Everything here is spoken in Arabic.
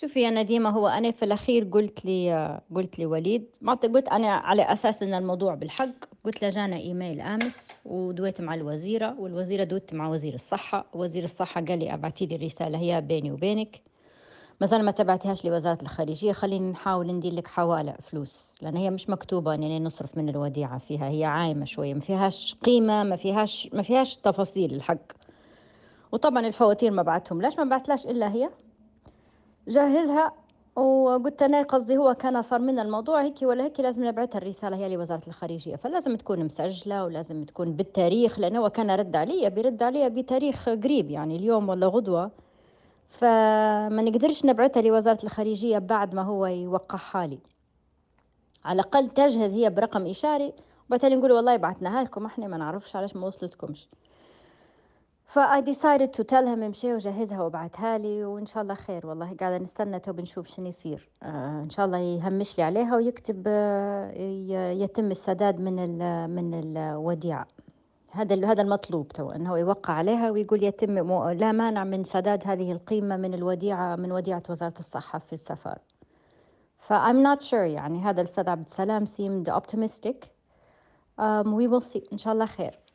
شوفي انا ديما هو انا في الاخير قلت لي قلت لي وليد ما قلت انا على اساس ان الموضوع بالحق قلت له جانا ايميل امس ودويت مع الوزيره والوزيره دوت مع وزير الصحه وزير الصحه قال لي ابعتي لي الرساله هي بيني وبينك مازال ما تبعتهاش لوزاره الخارجيه خلينا نحاول ندير لك حواله فلوس لان هي مش مكتوبه اني يعني نصرف من الوديعه فيها هي عايمه شويه ما فيهاش قيمه ما فيهاش ما فيهاش تفاصيل الحق وطبعا الفواتير ما بعتهم ليش ما بعتلاش الا هي جهزها وقلت انا قصدي هو كان صار من الموضوع هيك ولا هيك لازم نبعث الرساله هي لوزاره الخارجيه فلازم تكون مسجله ولازم تكون بالتاريخ لانه هو كان رد عليا بيرد عليا بتاريخ قريب يعني اليوم ولا غدوه فما نقدرش نبعثها لوزاره الخارجيه بعد ما هو يوقعها لي على الاقل تجهز هي برقم اشاري وبالتالي نقول والله بعثناها لكم احنا ما نعرفش علاش ما وصلتكمش فاي decided تو تيل him امشي وجهزها وابعتها لي وان شاء الله خير والله قاعده نستنى تو بنشوف شنو يصير آه ان شاء الله يهمش لي عليها ويكتب آه يتم السداد من ال من الوديعه هذا هذا المطلوب تو انه يوقع عليها ويقول يتم لا مانع من سداد هذه القيمه من الوديعه من وديعه وزاره الصحه في ف I'm not sure يعني هذا الأستاذ عبد السلام seemed optimistic um, we will see إن شاء الله خير